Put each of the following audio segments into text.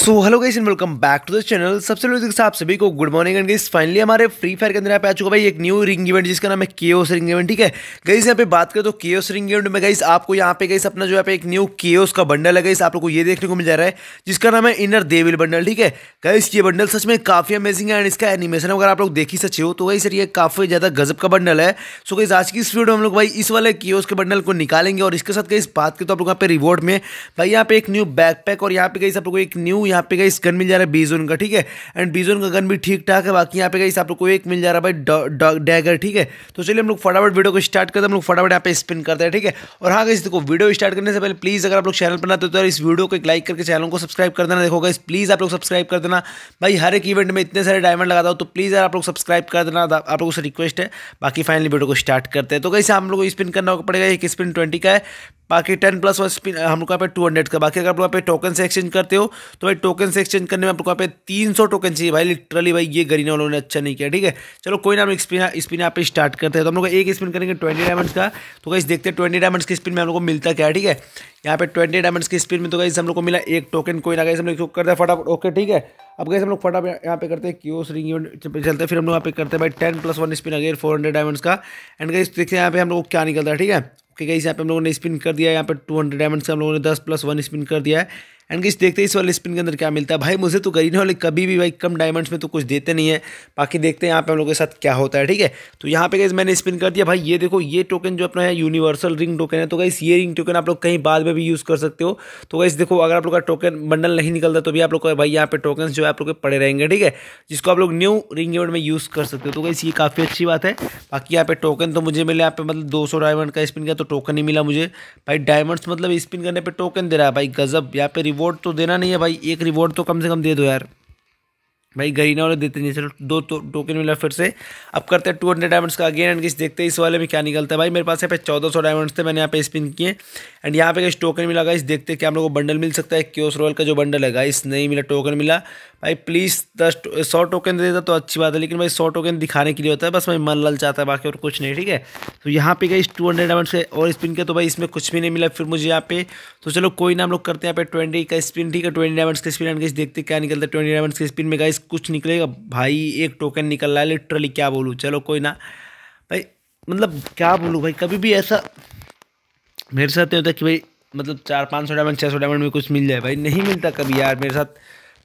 so hello guys and welcome back to the channel सबसे पहले तो आप सभी को good morning and guys finally हमारे फ्री फायर के अंदर यहाँ पे आ चुका भाई एक न्यू रिंग इवेंट जिसका नाम है केओस रिंग इवेंट ठीक है गाइस यहाँ पे बात करें तो केओस रिंग इवेंट में गाइस आपको यहाँ पे गाइस अपना जो यहाँ पे एक न्यू केओस का बंडल है गाइस आप लोग को ये देखने को मिल जा रहा है जिसका नाम है इनर देविल बंडल ठीक है गाइस ये बंडल सच में काफी अमेजिंग है एंड इसका एनिमेशन अगर आप लोग देख ही सचे हो तो गाइस ये काफी ज्यादा गजब का बंडल है सो गाइस आज की इस वीडियो में हम लोग भाई इस वाले केओस के बंडल को निकालेंगे और इसके साथ गाइस बात करें तो आप लोग यहाँ पे रिवॉर्ड में भाई यहाँ पे एक न्यू बैकपैक और यहाँ पे गाइस आप लोग एक न्यू यहाँ पे गई गन मिल जा रहा है बीजोन का ठीक है एंड बीजोन का गन भी ठीक ठाक है बाकी यहाँ पे गई आप लोग को एक मिल जा रहा है भाई डैगर ठीक है तो चलिए हम लोग फटाफट वीडियो को स्टार्ट करते हैं हम लोग फटाफट यहाँ पे स्पिन करते हैं ठीक है और हाँ गई देखो वीडियो स्टार्ट करने से पहले प्लीज़ अगर आप लोग चैनल पर ना तो, तो इस वीडियो को एक लाइक करके चैनल को सब्सक्राइब कर देना देखो गाइस प्लीज़ आप लोग सब्सक्राइब कर देना भाई हर एक इवेंट में इतने सारे डायमंड लगाता हूँ तो प्लीज़ यार आप लोग सब्सक्राइब कर देना आप लोगों से रिक्वेस्ट है बाकी फाइनली वीडियो को स्टार्ट करते हैं तो कैसे हम लोग स्पिन करना पड़ेगा एक स्पिन ट्वेंटी का है बाकी टेन प्लस वन स्पिन हम लोग यहाँ पे टू हंड्रेड का बाकी अगर आप लोग यहाँ पे टोकन से एक्सचेंज करते हो तो भाई टोकन से एक्सचेंज करने में आपको यहाँ पे तीन सौ टोकन चाहिए भाई लिटरली भाई ये गरीना उन्होंने अच्छा नहीं किया ठीक है चलो कोई ना हम स्पिन स्पिन यहाँ पे स्टार्ट करते हैं तो हम लोग एक स्पिन करेंगे ट्वेंटी डायमंड्स का तो कहीं देखते हैं ट्वेंटी डायमंड्स की स्पिन में हम लोग को मिलता क्या ठीक है यहाँ पे ट्वेंटी डायमंड्स की स्पिन में तो कहीं हम लोग को मिला एक टोकन कोई ना कहीं हम लोग करते हैं फटाफट ओके ठीक है अब गए हम लोग फटाफट यहाँ पे करते हैं क्यूस रिंग चलते फिर हम लोग यहाँ पे करते हैं भाई ten plus one spin again four hundred diamonds का एंड कहीं देखते हैं यहाँ पे हम लोग को क्या निकलता है ठीक है कहीं से यहाँ पे हम लोगों ने स्पिन कर दिया यहाँ पे 200 डायमंड्स का हम लोगों ने 10 प्लस वन स्पिन कर दिया है एंड किस देखते हैं इस वाले स्पिन के अंदर क्या मिलता है भाई मुझे तो करीना वाले कभी भी भाई कम डायमंड्स में तो कुछ देते नहीं है बाकी देखते हैं यहाँ पे हम लोग के साथ क्या होता है ठीक है तो यहाँ पे गई मैंने स्पिन कर दिया भाई ये देखो ये टोकन जो अपना है यूनिवर्सल रिंग टोकन है तो गई ये रिंग टोकन आप लोग कहीं बाद में भी यूज़ कर सकते हो तो गई देखो अगर आप लोग का टोकन बंडल नहीं निकलता तो भी आप लोग का भाई यहाँ पे टोकन जो है आप लोग के पड़े रहेंगे ठीक है जिसको आप लोग न्यू रिंग इवेंट में यूज़ कर सकते हो तो गई ये काफ़ी अच्छी बात है बाकी यहाँ पे टोकन तो मुझे मिले यहाँ पे मतलब दो डायमंड का स्पिन किया तो टोकन ही मिला मुझे भाई डायमंड्स मतलब स्पिन करने पर टोकन दे रहा है भाई गजब यहाँ पे रिवॉर्ड तो देना नहीं है भाई एक रिवॉर्ड तो कम से कम दे दो यार भाई गरीना वाले देते नहीं चलो दो तो, टोकन मिला फिर से अब करते हैं टू हंड्रेड डायमंड्स का अगेन एंड किस देखते हैं इस वाले में क्या निकलता है भाई मेरे पास यहाँ पे चौदह सौ डायमंड्स थे मैंने यहाँ पे स्पिन किए एंड यहाँ पे किस टोकन मिला इस देखते हैं कि हम लोग को बंडल मिल सकता है क्योस रॉयल का जो बंडल है इस नहीं मिला टोकन मिला भाई प्लीज़ दस सौ टोकन दे देता तो अच्छी बात है लेकिन भाई सौ टोकन दिखाने के लिए होता है बस भाई मन लल चाहता है बाकी और कुछ नहीं ठीक है तो यहाँ पे गई टू हंड्रेड डायमंड से और स्पिन के तो भाई इसमें कुछ भी नहीं मिला फिर मुझे यहाँ पे तो चलो कोई ना हम लोग करते हैं यहाँ पे ट्वेंटी का स्पिन ठीक है ट्वेंटी डायमंड्स का स्पिन एंड गई देखते क्या निकलता है ट्वेंटी डायमंड्स के स्पिन में गई कुछ निकलेगा भाई एक टोकन निकल रहा है लिटरली क्या बोलूँ चलो कोई ना भाई मतलब क्या बोलूँ भाई कभी भी ऐसा मेरे साथ नहीं होता कि भाई मतलब चार पाँच सौ डायमंड छः सौ डायमंड में कुछ मिल जाए भाई नहीं मिलता कभी यार मेरे साथ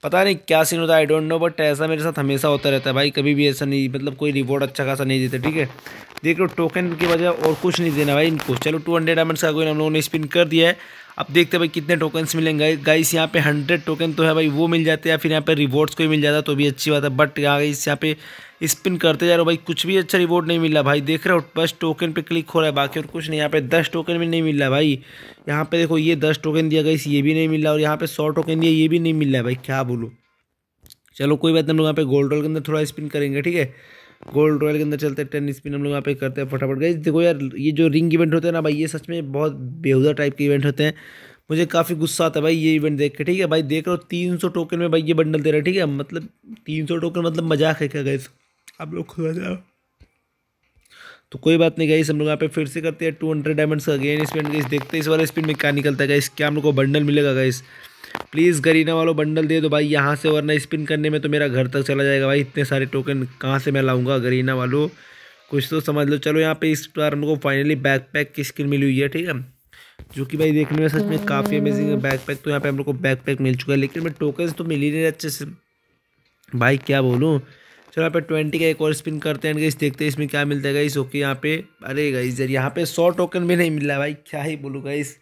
पता नहीं क्या सीन होता है आई डोंट नो बट ऐसा मेरे साथ हमेशा होता रहता है भाई कभी भी ऐसा नहीं मतलब कोई रिवॉर्ड अच्छा खासा नहीं देते ठीक है देख लो टोकन की वजह और कुछ नहीं देना भाई इनको चलो टू हंड्रेड डायमंड्स का कोई हम लोगों ने स्पिन कर दिया है अब देखते हैं भाई कितने टोकन्स मिलेंगे गाइस यहाँ पे हंड्रेड टोकन तो है भाई वो मिल जाते हैं या फिर यहाँ पे रिवॉर्ड्स कोई मिल जाता तो भी अच्छी बात है बट यहाँ गाइस यहाँ पे स्पिन करते जा रहे हो भाई कुछ भी अच्छा रिवॉर्ड नहीं मिल रहा भाई देख रहे हो बस टोकन पे क्लिक हो रहा है बाकी और कुछ नहीं यहाँ पे दस टोकन भी नहीं मिल रहा भाई यहाँ पे देखो ये दस टोकन दिया गई ये भी नहीं मिल रहा और यहाँ पे सौ टोकन दिया ये भी नहीं मिल रहा है भाई क्या बोलो चलो कोई बात नहीं हम लोग यहाँ पे गोल्ड रॉयल के अंदर थोड़ा स्पिन करेंगे ठीक है गोल्ड रॉयल के अंदर चलते हैं टेन स्पिन हम लोग यहाँ पे करते हैं फटाफट गए देखो यार ये जो रिंग इवेंट होते हैं ना भाई ये सच में बहुत बेहूदा टाइप के इवेंट होते हैं मुझे काफ़ी गुस्सा आता है भाई ये इवेंट देख के ठीक है भाई देख रहे हो तीन सौ टोकन में भाई ये बंडल दे रहा है ठीक है मतलब तीन सौ टोकन मतलब मजाक है क्या गए आप लोग खुद जाओ तो कोई बात नहीं गई हम लोग यहाँ पे फिर से करते हैं टू हंड्रेड डायमंड्स का अगेन स्पिन गई देखते हैं इस वाले स्पिन में क्या निकलता है गाइस क्या हम लोग को बंडल मिलेगा गाइस प्लीज़ गरीना वालों बंडल दे दो भाई यहाँ से वरना स्पिन करने में तो मेरा घर तक चला जाएगा भाई इतने सारे टोकन कहाँ से मैं लाऊंगा गरीना वालों कुछ तो समझ लो चलो यहाँ पे इस बार हम लोग को फाइनली बैक पैक की स्किन मिली हुई है ठीक है जो कि भाई देखने में सच में काफ़ी अमेजिंग है बैक पैक तो यहाँ पे हम लोग को बैक पैक मिल चुका है लेकिन मैं टोकन तो मिल ही नहीं अच्छे से भाई क्या बोलूँ चलो यहाँ पे ट्वेंटी का एक और स्पिन करते हैं गाइस देखते हैं इसमें क्या मिलता है गाइस ओके यहाँ पे अरे गाइस यार यहाँ पे सौ टोकन भी नहीं मिल रहा है भाई क्या ही बोलू गाइस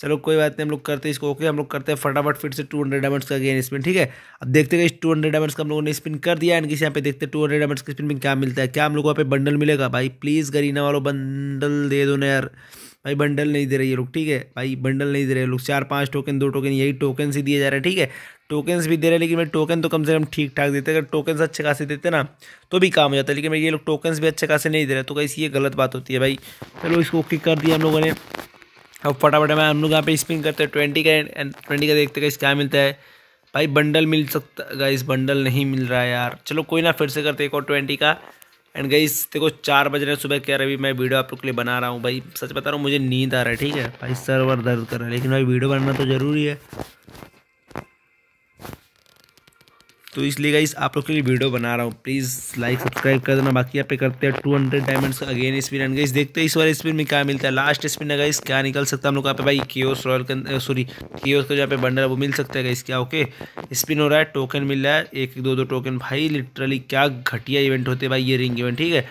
चलो कोई बात नहीं हम लोग करते हैं इसको ओके हम लोग करते हैं फटाफट फिर से टू हंड्रेड डायमंड्स का गेन स्पिन ठीक है अब देखते हैं इस टू हंड्रेड डायमंड्स का हम लोगों ने स्पिन कर दिया एंड किसी यहाँ पे देखते हैं टू हंड्रेड डायमंड्स का स्पिन में क्या मिलता है क्या हम लोग को यहाँ पे बंडल मिलेगा भाई प्लीज़ गरीना वालों बंडल दे दो ना यार भाई बंडल नहीं दे रहे ये लोग ठीक है भाई बंडल नहीं दे रहे लोग चार पाँच टोकन दो टोकन यही टोकन ही दिए जा रहे हैं ठीक है टोकन्स भी दे रहे हैं लेकिन मैं टोकन तो कम से कम ठीक ठाक देते अगर टोकन अच्छे खासे देते ना तो भी काम हो जाता है लेकिन ये लोग टोकन्स भी अच्छे खासे नहीं दे रहे तो कैसे ये गलत बात होती है भाई चलो इसको ओके कर दिया हम लोगों ने अब फटाफट में हम लोग यहाँ पे स्पिन करते हैं ट्वेंटी का एंड ट्वेंटी का देखते हैं क्या मिलता है भाई बंडल मिल सकता इस बंडल नहीं मिल रहा है यार चलो कोई ना फिर से करते एक और ट्वेंटी का एंड गई देखो चार बज रहे सुबह कह रहे अभी मैं वीडियो आप लोग के लिए बना रहा हूँ भाई सच बता रहा हूँ मुझे नींद आ रहा है ठीक है भाई सर्वर दर्द कर रहा है लेकिन भाई वीडियो बनना तो ज़रूरी है तो इसलिए गाइस आप लोग के लिए वीडियो बना रहा हूँ प्लीज़ लाइक सब्सक्राइब कर देना बाकी यहाँ पे करते हैं two hundred diamond again spin and guys देखते हैं इस बार स्पिन में क्या मिलता है लास्ट स्पिन है गाइस क्या निकल सकता है हम लोग यहाँ पे भाई ओस रॉयल सॉरी ओस का जो यहाँ पे बंडल है वो मिल सकता है गाइस क्या ओके स्पिन हो रहा है टोकन मिल रहा है एक दो दो टोकन भाई लिटरली क्या घटिया इवेंट होते हैं भाई ये रिंग इवेंट ठीक है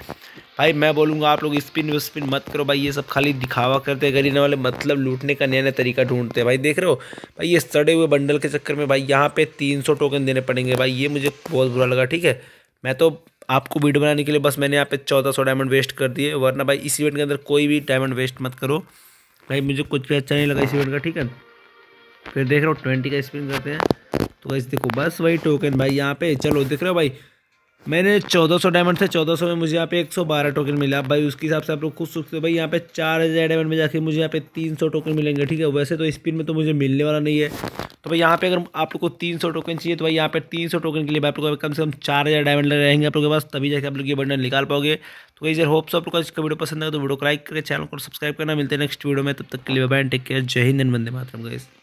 भाई मैं बोलूँगा आप लोग स्पिन विस्पिन मत करो भाई ये सब खाली दिखावा करते हैं गरीने वाले मतलब लूटने का नया नया तरीका ढूंढते हैं भाई देख रहे हो भाई ये सड़े हुए बंडल के चक्कर में भाई यहाँ पे तीन सौ टोकन देने पड़ेंगे भाई ये मुझे बहुत बुरा लगा ठीक है मैं तो आपको वीडियो बनाने के लिए बस मैंने यहाँ पे चौदह सौ डायमंड वेस्ट कर दिए वरना भाई इस इवेंट के अंदर कोई भी डायमंड वेस्ट मत करो भाई मुझे कुछ भी अच्छा नहीं लगा इस इवेंट का ठीक है फिर देख रहे हो ट्वेंटी का स्पिन करते हैं तो वैसे देखो बस वही टोकन भाई यहाँ पे चलो देख रहे हो भाई मैंने 1400 डायमंड से 1400 में मुझे यहाँ पे 112 टोकन मिला भाई उसके हिसाब से आप लोग खुद सोचते हो भाई यहाँ पे 4000 डायमंड में जाके मुझे यहाँ पे 300 टोकन मिलेंगे ठीक है वैसे तो स्पिन में तो मुझे मिलने वाला नहीं है तो भाई यहाँ पे अगर आप लोग को 300 टोकन चाहिए तो भाई यहाँ पे 300 टोकन के लिए आप लोग कम से कम चार हज़ार डायमंड रहेंगे आप लोग के पास तभी जाकर आप लोग ये बंडल निकाल पाओगे तो वही जर होप्स आप लोग इसका वीडियो पसंद है तो वीडियो को लाइक करके चैनल को सब्सक्राइब करना मिलते हैं नेक्स्ट वीडियो में तब तक के लिए बाय टेक केयर जय हिंद वंदे मातरम गाइज़